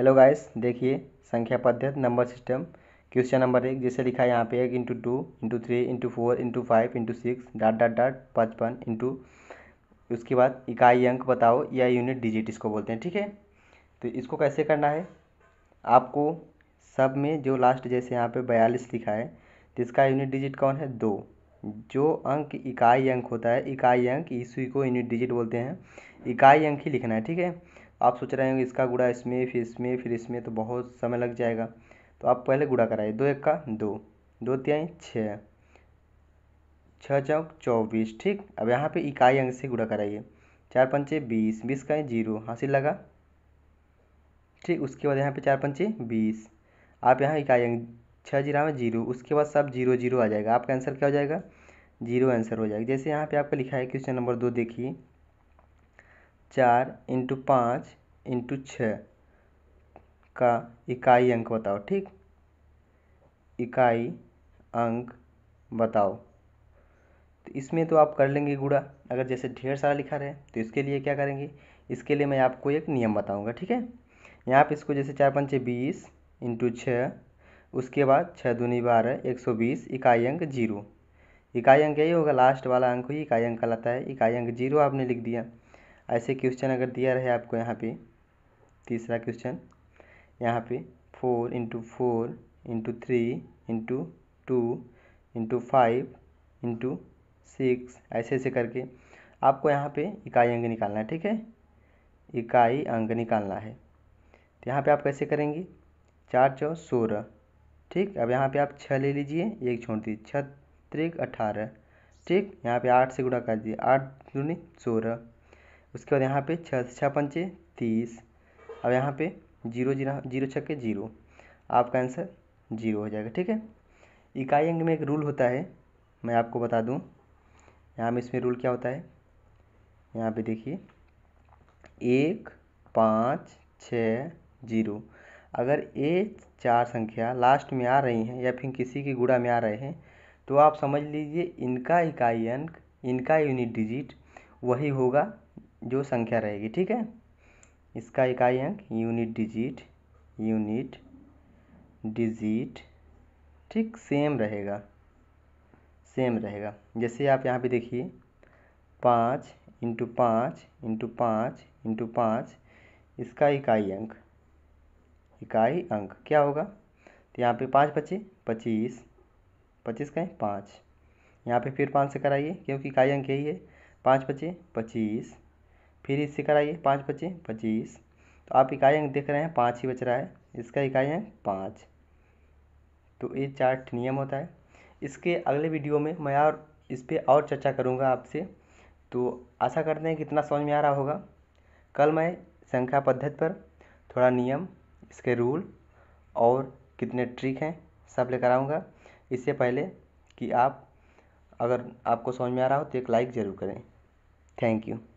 hello guys देखिए संख्या पद्धत नंबर सिस्टम क्वेश्चन नंबर एक जैसे लिखा है यहाँ पे एक into two into three into four into five into six dot dot dot पचपन इंटू उसके बाद इकाई अंक बताओ या यूनिट डिजिट इसको बोलते हैं ठीक है तो इसको कैसे करना है आपको सब में जो लास्ट जैसे यहाँ पे बयालीस लिखा है तो इसका यूनिट डिजिट कौन है दो जो अंक इकाई अंक होता है इकाई अंक इसी को यूनिट डिजिट बोलते हैं इकाई अंक ही लिखना है ठीक है आप सोच रहे होंगे इसका गुड़ा इसमें फिर इसमें फिर इसमें तो बहुत समय लग जाएगा तो आप पहले गुड़ा कराइए दो एक का दो दो त्याई छः छः चौक चौबीस ठीक अब यहाँ पे इकाई अंक से गुड़ा कराइए चार पंचे बीस बीस का जीरो हासिल लगा ठीक उसके बाद यहाँ पे चार पंचे बीस आप यहाँ इकाई अंक छः जीरा में जीरो उसके बाद सब जीरो जीरो आ जाएगा आपका आंसर क्या हो जाएगा जीरो आंसर हो जाएगा जैसे यहाँ पे आपका लिखा है क्वेश्चन नंबर दो देखिए चार इंटू पाँच इंटू छः का इकाई अंक बताओ ठीक इकाई अंक बताओ तो इसमें तो आप कर लेंगे गुड़ा अगर जैसे ढेर सारा लिखा रहे तो इसके लिए क्या करेंगे इसके लिए मैं आपको एक नियम बताऊंगा ठीक है यहाँ पे इसको जैसे चार पंचे बीस इंटू छः उसके बाद छः दूनी बारह एक सौ बीस इकाई अंक जीरो इकाई अंक यही होगा लास्ट वाला अंक ही इकाई अंक कहलाता है इकाई अंक जीरो आपने लिख दिया ऐसे क्वेश्चन अगर दिया रहे आपको यहाँ पे तीसरा क्वेश्चन यहाँ पे four into four into three into two into five into six ऐसे ऐसे करके आपको यहाँ पे इकाई अंग निकालना है ठीक है इकाई अंग निकालना है तो यहाँ पे आप कैसे करेंगे चार चौ सोलह ठीक अब यहाँ पे आप छः ले लीजिए एक छोड़ दीजिए छत्रिक अठारह ठीक यहाँ पे आठ से गुणा कर दिए आठ दूनी सोलह उसके बाद यहाँ पे छः छः पंचे तीस अब यहाँ पे जीरो जीरो जीरो छक्के जीरो आपका आंसर जीरो हो जाएगा ठीक है इकाई अंग में एक रूल होता है मैं आपको बता दूँ यहाँ में इसमें रूल क्या होता है यहाँ पे देखिए एक पाँच छ जीरो अगर ये चार संख्या लास्ट में आ रही हैं या फिर किसी के गुड़ा में आ रहे हैं तो आप समझ लीजिए इनका इकाई अंक इनका यूनिट डिजिट वही होगा जो संख्या रहेगी ठीक है इसका इकाई अंक यूनिट डिजिट यूनिट डिजिट ठीक सेम रहेगा सेम रहेगा जैसे आप यहाँ पे देखिए पाँच इंटू पाँच इंटू पाँच इंटू पाँच इसका इकाई अंक इकाई अंक क्या होगा तो यहाँ पे पाँच बचे पच्चीस पच्चीस कहें पाँच यहाँ पे फिर पाँच से कराइए क्योंकि इकाई अंक यही है पाँच बचे पच्चीस फिर इससे कराइए पाँच बचे पच्चीस तो आप इकाई अंक देख रहे हैं पाँच ही बच रहा है इसका इकाई अंक पाँच तो ये चार्ट नियम होता है इसके अगले वीडियो में मैं और इस पर और चर्चा करूँगा आपसे तो आशा करते हैं कितना समझ में आ रहा होगा कल मैं संख्या पद्धति पर थोड़ा नियम इसके रूल और कितने ट्रिक हैं सब लेकर आऊँगा इससे पहले कि आप अगर आपको समझ में आ रहा हो तो एक लाइक ज़रूर करें थैंक यू